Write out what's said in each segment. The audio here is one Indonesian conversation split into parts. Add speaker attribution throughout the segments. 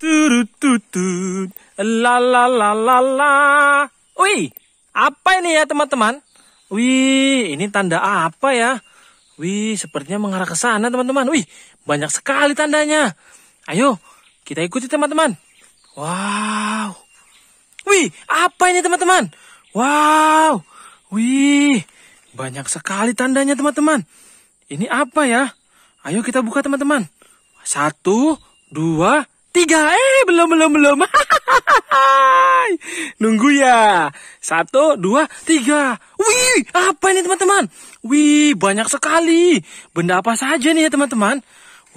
Speaker 1: Turututut, la la la la la. Wih, apa ini ya teman-teman? Wih, ini tanda apa ya? Wih, sepertinya mengarah ke sana teman-teman. Wih, banyak sekali tandanya. Ayo, kita ikuti teman-teman. Wow. Wih, apa ini teman-teman? Wow. Wih, banyak sekali tandanya teman-teman. Ini apa ya? Ayo kita buka teman-teman. Satu, dua, Tiga, eh belum, belum, belum. Nunggu ya. Satu, dua, tiga. Wih, apa ini teman-teman? Wih, banyak sekali. Benda apa saja nih ya teman-teman?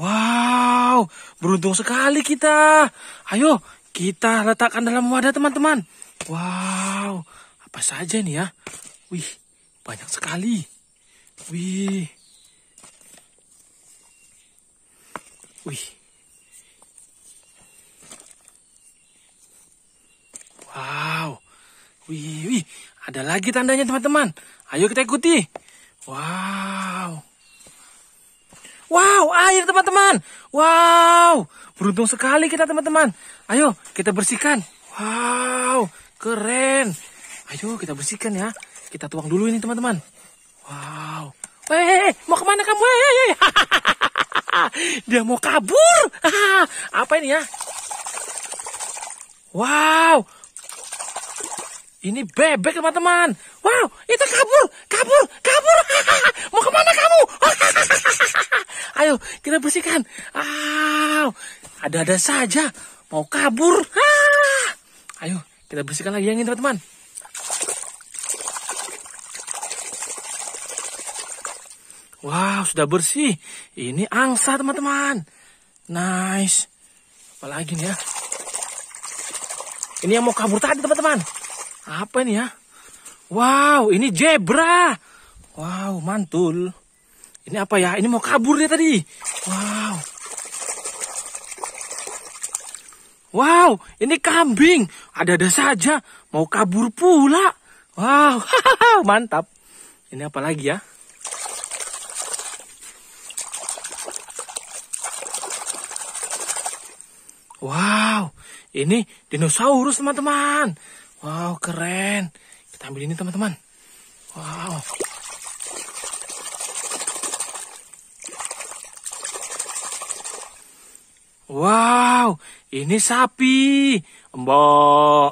Speaker 1: Wow, beruntung sekali kita. Ayo, kita letakkan dalam wadah teman-teman. Wow, apa saja nih ya? Wih, banyak sekali. Wih. Wih. Wih, wih, ada lagi tandanya teman-teman. Ayo kita ikuti. Wow. Wow, air teman-teman. Wow, beruntung sekali kita teman-teman. Ayo kita bersihkan. Wow, keren. Ayo kita bersihkan ya. Kita tuang dulu ini teman-teman. Wow. Hei, eh, eh, eh, mau kemana kamu? Hei, dia mau kabur. Apa ini ya? Wow, ini bebek teman-teman. Wow, itu kabur, kabur, kabur. Mau kemana kamu? Ayo kita bersihkan. Wow, ada-ada saja. Mau kabur. Ayo kita bersihkan lagi yang ini teman-teman. Wow, sudah bersih. Ini angsa, teman-teman. Nice. Apalagi nih ya. Ini yang mau kabur tadi, teman-teman. Apa ini ya? Wow, ini zebra. Wow, mantul. Ini apa ya? Ini mau kabur dia tadi. Wow. Wow, ini kambing. Ada-ada saja. Mau kabur pula. Wow, mantap. Ini apa lagi ya? Wow, ini dinosaurus teman-teman. Wow, keren. Kita ambil ini teman-teman. Wow. Wow, ini sapi. Mbok.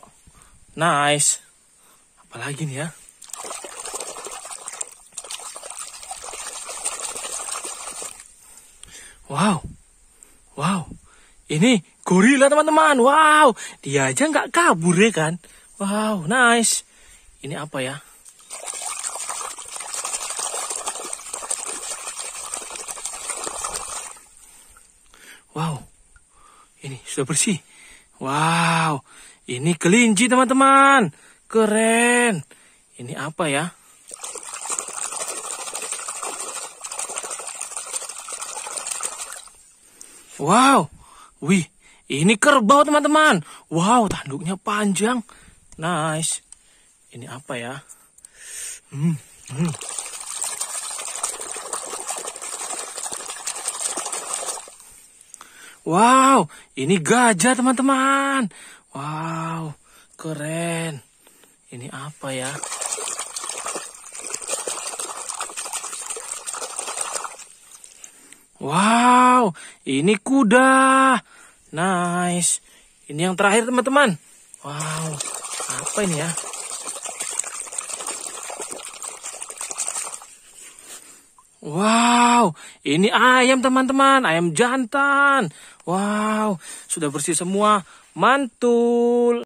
Speaker 1: Nice. Apalagi nih ya? Wow. Wow. Ini gorila teman-teman. Wow. Dia aja nggak kabur ya kan. Wow, nice. Ini apa ya? Wow, ini sudah bersih. Wow, ini kelinci teman-teman. Keren. Ini apa ya? Wow, wih, ini kerbau teman-teman. Wow, tanduknya panjang. Nice. Ini apa ya? Hmm. hmm. Wow, ini gajah teman-teman. Wow, keren. Ini apa ya? Wow, ini kuda. Nice. Ini yang terakhir teman-teman. Wow. Apa ini ya? Wow, ini ayam teman-teman, ayam jantan. Wow, sudah bersih semua. Mantul.